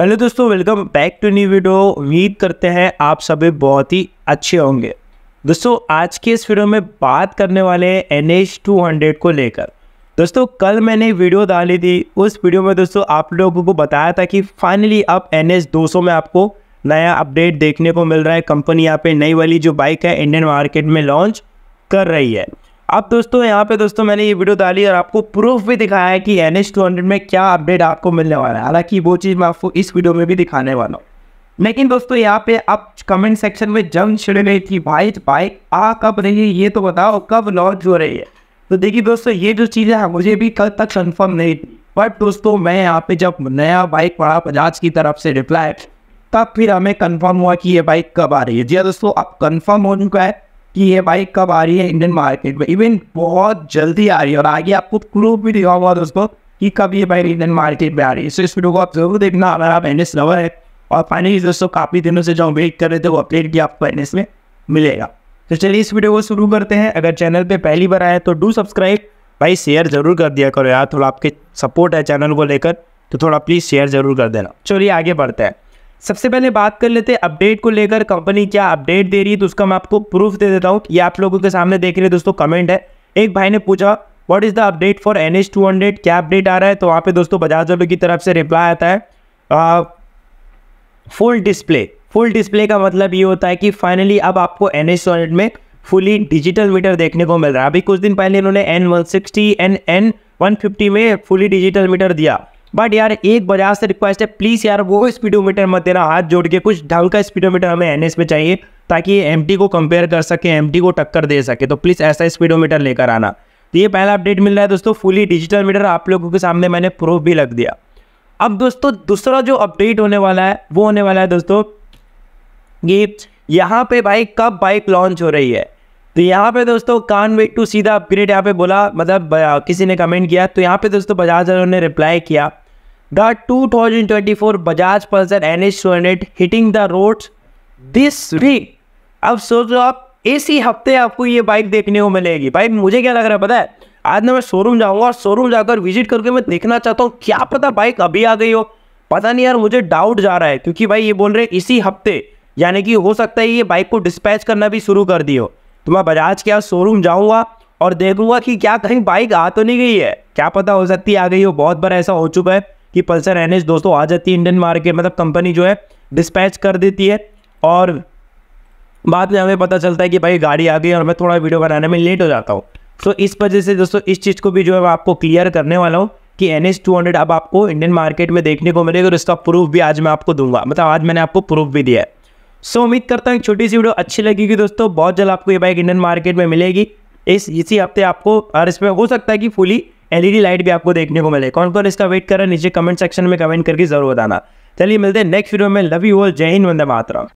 hello दोस्तों welcome back to new video उम्मीद करते हैं आप सभी बहुत ही अच्छे होंगे दोस्तों आज के इस वीडियो में बात करने वाले हैं एन एच टू हंड्रेड को लेकर दोस्तों कल मैंने वीडियो डाली थी उस वीडियो में दोस्तों आप लोगों को बताया था कि फाइनली अब एन एच दो सौ में आपको नया अपडेट देखने को मिल रहा है कंपनी यहाँ पे नई वाली जो बाइक है इंडियन मार्केट में लॉन्च कर रही है अब दोस्तों यहाँ पे दोस्तों मैंने ये वीडियो डाली और आपको प्रूफ भी दिखाया है कि एन एच में क्या अपडेट आपको मिलने वाला है हालांकि वो चीज़ मैं आपको इस वीडियो में भी दिखाने वाला हूँ लेकिन दोस्तों यहाँ पे आप कमेंट सेक्शन में जंग छिड़ रही थी भाई बाइक आ कब रही है ये तो बताओ कब लॉन्च हो रही है तो देखिए दोस्तों ये जो चीज़ें हैं मुझे भी कल तक कन्फर्म नहीं थी बट दोस्तों मैं यहाँ पे जब नया बाइक पढ़ा बजाज की तरफ से रिप्लाई तब फिर हमें कन्फर्म हुआ कि ये बाइक कब आ रही है जी हाँ दोस्तों अब कन्फर्म हो चुका है कि ये बाइक कब आ रही है इंडियन मार्केट में इवन बहुत जल्दी आ रही है और आगे आपको प्रूफ भी दिया होगा दोस्तों कि कब ये बाइक इंडियन मार्केट में आ रही है सो इस वीडियो को आप जरूर देखना अगर आप एन एस लवर है और फाइनली दोस्तों काफ़ी दिनों से जो वेट कर रहे थे वो अपडेट भी आपको एन में मिलेगा तो चलिए इस वीडियो को शुरू करते हैं अगर चैनल पर पहली बार आए तो डू सब्सक्राइब भाई शेयर जरूर कर दिया करो यार थोड़ा आपके सपोर्ट है चैनल को लेकर तो थोड़ा प्लीज़ शेयर जरूर कर देना चलिए आगे बढ़ते हैं सबसे पहले बात कर लेते हैं अपडेट को लेकर कंपनी क्या अपडेट दे रही है तो उसका मैं आपको प्रूफ दे देता हूँ ये आप लोगों के सामने देख रहे हैं दोस्तों कमेंट है एक भाई ने पूछा what is the update for N H two hundred क्या अपडेट आ रहा है तो वहाँ पे दोस्तों बजाज वालों की तरफ से रिप्लाई आता है आ, फुल डिस्प्ले फुल डिस्प्ले का मतलब ये होता है कि फाइनली अब आपको एन एच में फुली डिजिटल मीटर देखने को मिल रहा है अभी कुछ दिन पहले इन्होंने N one sixty N N one fifty में फुली डिजिटल मीटर दिया बट यार एक बजाज से रिक्वेस्ट है प्लीज़ यार वो स्पीडोमीटर मत देना हाथ जोड़ के कुछ ढंग का स्पीडोमीटर हमें एन में चाहिए ताकि एम को कंपेयर कर सके एम को टक्कर दे सके तो प्लीज़ ऐसा स्पीडोमीटर लेकर आना तो ये पहला अपडेट मिल रहा है दोस्तों फुली डिजिटल मीटर आप लोगों के सामने मैंने प्रूफ भी लग दिया अब दोस्तों दूसरा जो अपडेट होने वाला है वो होने वाला है दोस्तों ये यहाँ पे भाई कब बाइक लॉन्च हो रही है तो यहाँ पे दोस्तों कान वेट टू सीधा अपग्रेड यहाँ पे बोला मतलब किसी ने कमेंट किया तो यहाँ पे दोस्तों बजाज ने रिप्लाई किया the 2024 Pulsar N H hitting the roads this week अब सोचो आप इसी हफ्ते आपको ये बाइक देखने को मिलेगी भाई मुझे क्या लग रहा है पता है आज ना मैं शोरूम जाऊंगा और शोरूम जाकर विजिट करके मैं देखना चाहता हूँ क्या पता बाइक अभी आ गई हो पता नहीं यार मुझे डाउट जा रहा है क्योंकि भाई ये बोल रहे हैं इसी हफ्ते यानी कि हो सकता है ये बाइक को डिस्पैच करना भी शुरू कर दियो तो मैं बजाज के आज शोरूम जाऊँगा और देखूंगा कि क्या कहीं बाइक आ तो नहीं गई है क्या पता हो सकती है आ गई हो बहुत बार ऐसा हो चुका है कि पल्सर एन दोस्तों आ जाती है इंडियन मार्केट मतलब कंपनी जो है डिस्पैच कर देती है और बाद में हमें पता चलता है कि भाई गाड़ी आ गई और मैं थोड़ा वीडियो बनाने में लेट हो जाता हूँ सो so, इस वजह से दोस्तों इस चीज़ को भी जो है मैं आपको क्लियर करने वाला हूँ कि एन एस टू हंड्रेड अब आपको इंडियन मार्केट में देखने को मिलेगा और इसका प्रूफ भी आज मैं आपको दूंगा मतलब आज मैंने आपको प्रूफ भी दिया है सो उम्मीद करता हूँ छोटी सी वीडियो अच्छी लगेगी दोस्तों बहुत जल्द आपको ये बाइक इंडियन मार्केट में मिलेगी इस इसी हफ्ते आपको और इसमें हो सकता है कि फुली एलईडी लाइट भी आपको देखने को मिले कौन कौन इसका वेट कर रहा है नीचे कमेंट सेक्शन में कमेंट करके जरूर बताना चलिए मिलते हैं नेक्स्ट वीडियो में लव यू ऑल जय हिंद वंदे मातरम